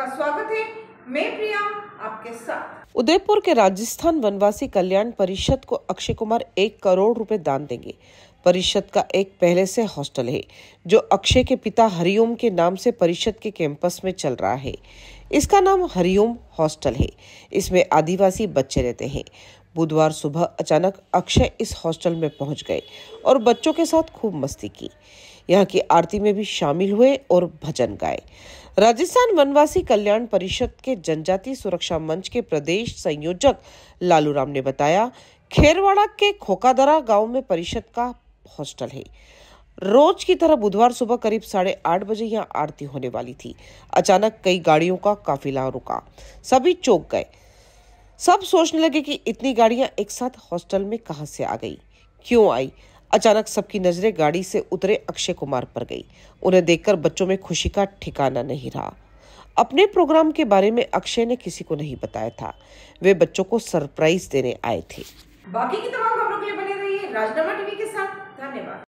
आपका स्वागत है मैं प्रिया आपके साथ उदयपुर के राजस्थान वनवासी कल्याण परिषद को अक्षय कुमार एक करोड़ रुपए दान देंगे परिषद का एक पहले से हॉस्टल है जो अक्षय के पिता हरिओम के नाम से परिषद के कैंपस में चल रहा है इसका नाम हरिओम हॉस्टल है इसमें आदिवासी बच्चे रहते हैं बुधवार सुबह अचानक अक्षय इस हॉस्टल में पहुंच गए और बच्चों के साथ खूब मस्ती की यहाँ की आरती में भी शामिल हुए और भजन गाए राजस्थान वनवासी कल्याण परिषद के जनजातीय सुरक्षा मंच के प्रदेश संयोजक लालू राम ने बताया खेरवाड़ा के खोकादरा गांव में परिषद का हॉस्टल है रोज की तरह बुधवार सुबह करीब साढ़े आठ बजे यहाँ आरती होने वाली थी अचानक कई गाड़ियों का काफिला रुका सभी चौक गए सब सोचने लगे कि इतनी गाड़ियां एक साथ हॉस्टल में कहा से आ गई क्यों आई अचानक सबकी नजरें गाड़ी से उतरे अक्षय कुमार पर गई उन्हें देखकर बच्चों में खुशी का ठिकाना नहीं रहा अपने प्रोग्राम के बारे में अक्षय ने किसी को नहीं बताया था वे बच्चों को सरप्राइज देने आए थे बाकी की तमाम खबरों के लिए बने रहिए राजनामा टीवी के साथ धन्यवाद